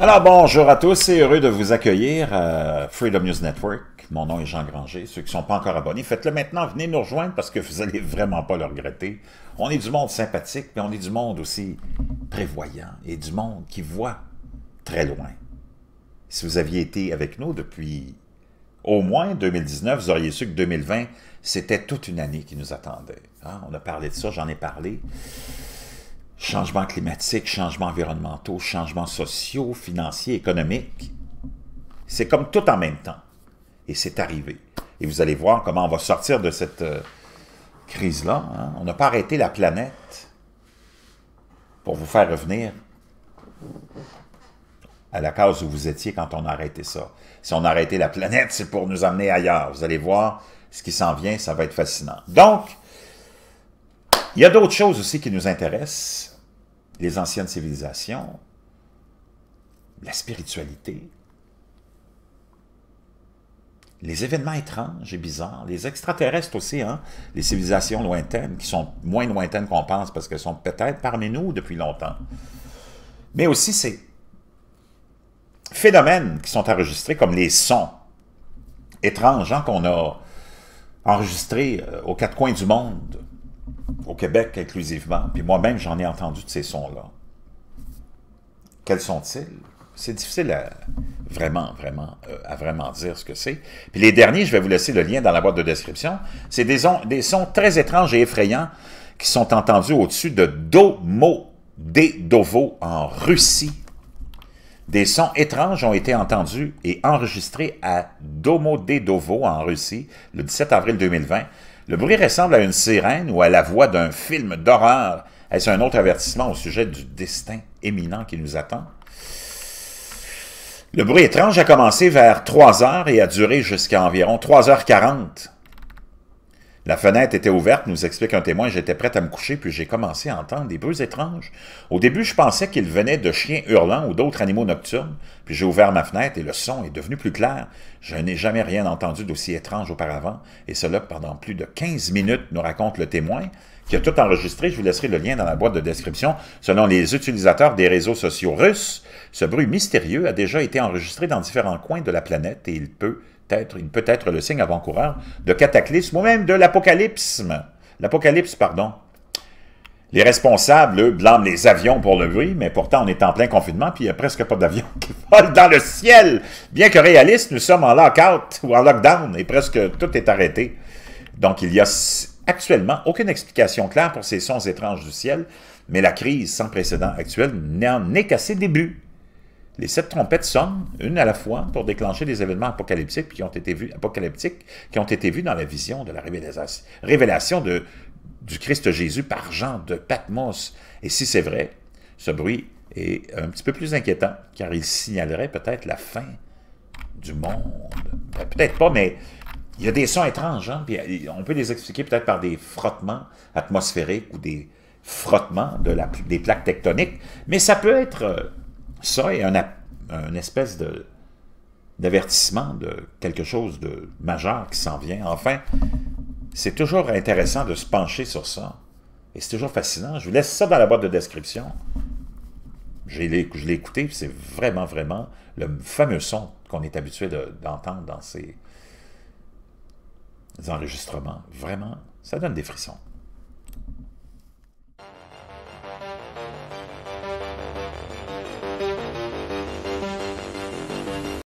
Alors bonjour à tous et heureux de vous accueillir à euh, Freedom News Network. Mon nom est Jean Granger. Ceux qui ne sont pas encore abonnés, faites-le maintenant. Venez nous rejoindre parce que vous n'allez vraiment pas le regretter. On est du monde sympathique, mais on est du monde aussi prévoyant et du monde qui voit très loin. Si vous aviez été avec nous depuis au moins 2019, vous auriez su que 2020, c'était toute une année qui nous attendait. Hein. On a parlé de ça, j'en ai parlé changements climatiques, changements environnementaux, changements sociaux, financiers, économiques. C'est comme tout en même temps. Et c'est arrivé. Et vous allez voir comment on va sortir de cette euh, crise-là. Hein. On n'a pas arrêté la planète pour vous faire revenir à la case où vous étiez quand on a arrêté ça. Si on a arrêté la planète, c'est pour nous amener ailleurs. Vous allez voir ce qui s'en vient, ça va être fascinant. Donc, il y a d'autres choses aussi qui nous intéressent les anciennes civilisations, la spiritualité, les événements étranges et bizarres, les extraterrestres aussi, hein, les civilisations lointaines, qui sont moins lointaines qu'on pense parce qu'elles sont peut-être parmi nous depuis longtemps. Mais aussi ces phénomènes qui sont enregistrés comme les sons étranges hein, qu'on a enregistrés euh, aux quatre coins du monde, au Québec inclusivement, puis moi-même j'en ai entendu de ces sons-là. Quels sont-ils? C'est difficile à vraiment, vraiment, euh, à vraiment dire ce que c'est. Puis les derniers, je vais vous laisser le lien dans la boîte de description, c'est des, sons très étranges et effrayants qui sont entendus au-dessus de Domo Dedovo en Russie. Des sons étranges ont été entendus et enregistrés à Dedovo en Russie le 17 avril 2020 le bruit ressemble à une sirène ou à la voix d'un film d'horreur. Est-ce un autre avertissement au sujet du destin éminent qui nous attend? Le bruit étrange a commencé vers 3 heures et a duré jusqu'à environ 3h40. La fenêtre était ouverte, nous explique un témoin. J'étais prête à me coucher, puis j'ai commencé à entendre des bruits étranges. Au début, je pensais qu'ils venaient de chiens hurlants ou d'autres animaux nocturnes, puis j'ai ouvert ma fenêtre et le son est devenu plus clair. Je n'ai jamais rien entendu d'aussi étrange auparavant, et cela pendant plus de 15 minutes, nous raconte le témoin, qui a tout enregistré. Je vous laisserai le lien dans la boîte de description. Selon les utilisateurs des réseaux sociaux russes, ce bruit mystérieux a déjà été enregistré dans différents coins de la planète et il peut être il peut être le signe avant-coureur de cataclysme ou même de l'apocalypse. L'apocalypse, pardon. Les responsables, eux, blâment les avions pour le bruit, mais pourtant on est en plein confinement, puis il n'y a presque pas d'avions qui volent dans le ciel. Bien que réaliste, nous sommes en lock-out ou en lockdown et presque tout est arrêté. Donc il n'y a actuellement aucune explication claire pour ces sons étranges du ciel, mais la crise sans précédent actuelle n'en est qu'à ses débuts. Les sept trompettes sonnent, une à la fois, pour déclencher des événements apocalyptiques qui ont été vus, apocalyptiques, qui ont été vus dans la vision de la révélation de, du Christ Jésus par Jean de Patmos. Et si c'est vrai, ce bruit est un petit peu plus inquiétant, car il signalerait peut-être la fin du monde. Ben, peut-être pas, mais il y a des sons étranges, hein, euh, on peut les expliquer peut-être par des frottements atmosphériques ou des frottements de la, des plaques tectoniques, mais ça peut être euh, ça est un, une espèce de d'avertissement de quelque chose de majeur qui s'en vient. Enfin, c'est toujours intéressant de se pencher sur ça. Et c'est toujours fascinant. Je vous laisse ça dans la boîte de description. Je l'ai écouté, c'est vraiment, vraiment le fameux son qu'on est habitué d'entendre dans ces enregistrements. Vraiment, ça donne des frissons.